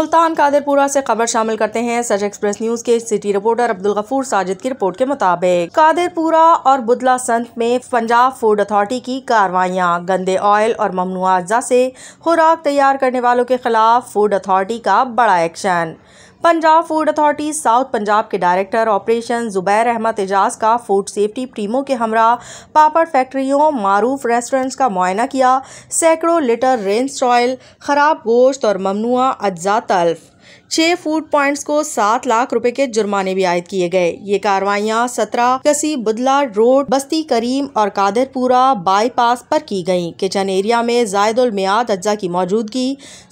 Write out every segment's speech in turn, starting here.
मुल्तान कादिरपुरा से खबर शामिल करते हैं सच एक्सप्रेस न्यूज के सिटी रिपोर्टर अब्दुल गफूर साजिद की रिपोर्ट के मुताबिक कादिरपुरा और बुदला संत में पंजाब फूड अथॉरिटी की कार्रवाइयाँ गंदे ऑयल और ममनुआजा से खुराक तैयार करने वालों के खिलाफ फूड अथॉरिटी का बड़ा action Punjab food authority south Punjab के डायरेक्टर ऑपरेशन जुबैर अहमद एजाज का फूड सेफ्टी टीमों के हमरा पापड़ फैक्ट्रियों मारूफ रेस्टोरेंट्स का मुआयना किया सैकड़ों लीटर रेंस ऑयल ख़राब गोश्त और ममनुआ अज्जा तल्फ़ छह फूड पॉइंट्स को सात लाख रुपए के जुर्माने भी आयद किए गए ये कार्रवाइयां सत्रह कसी बुदला रोड बस्ती करीम और कादरपुरा बाईपास पर की गई किचन एरिया में जायदुल मियाद अज्जा की मौजूदगी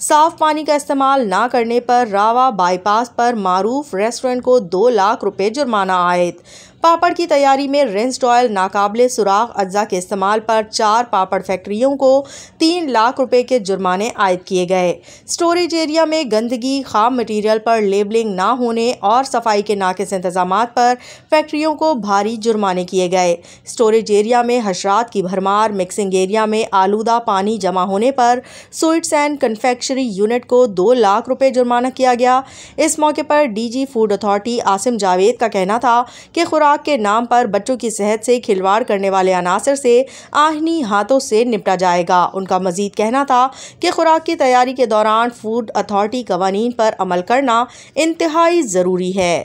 साफ पानी का इस्तेमाल ना करने पर रावा बाईपास पर मारूफ रेस्टोरेंट को दो लाख रुपए जुर्माना आयद पापड़ की तैयारी में रेंस्ड ऑयल नाकाबले सुराख अज्जा के इस्तेमाल पर चार पापड़ फैक्ट्रियों को तीन लाख रुपए के जुर्माने आयद किए गए स्टोरेज एरिया में गंदगी खाम मटेरियल पर लेबलिंग ना होने और सफाई के नाकस इंतजाम पर फैक्ट्रियों को भारी जुर्माने किए गए स्टोरेज एरिया में हशरात की भरमार मिक्सिंग एरिया में आलूदा पानी जमा होने पर स्वीट्स एंड कन्फेक्शनरी यूनिट को दो लाख रुपये जुर्माना किया गया इस मौके पर D food authority Asim Javed का कहना था कि खुराक खुराक के नाम पर बच्चों की सेहत से खिलवाड़ करने वाले अनासर से आहनी हाथों से निपटा जाएगा उनका मजीद कहना था कि खुराक की तैयारी के दौरान फूड अथॉरिटी कवानीन पर अमल करना इंतहाई ज़रूरी है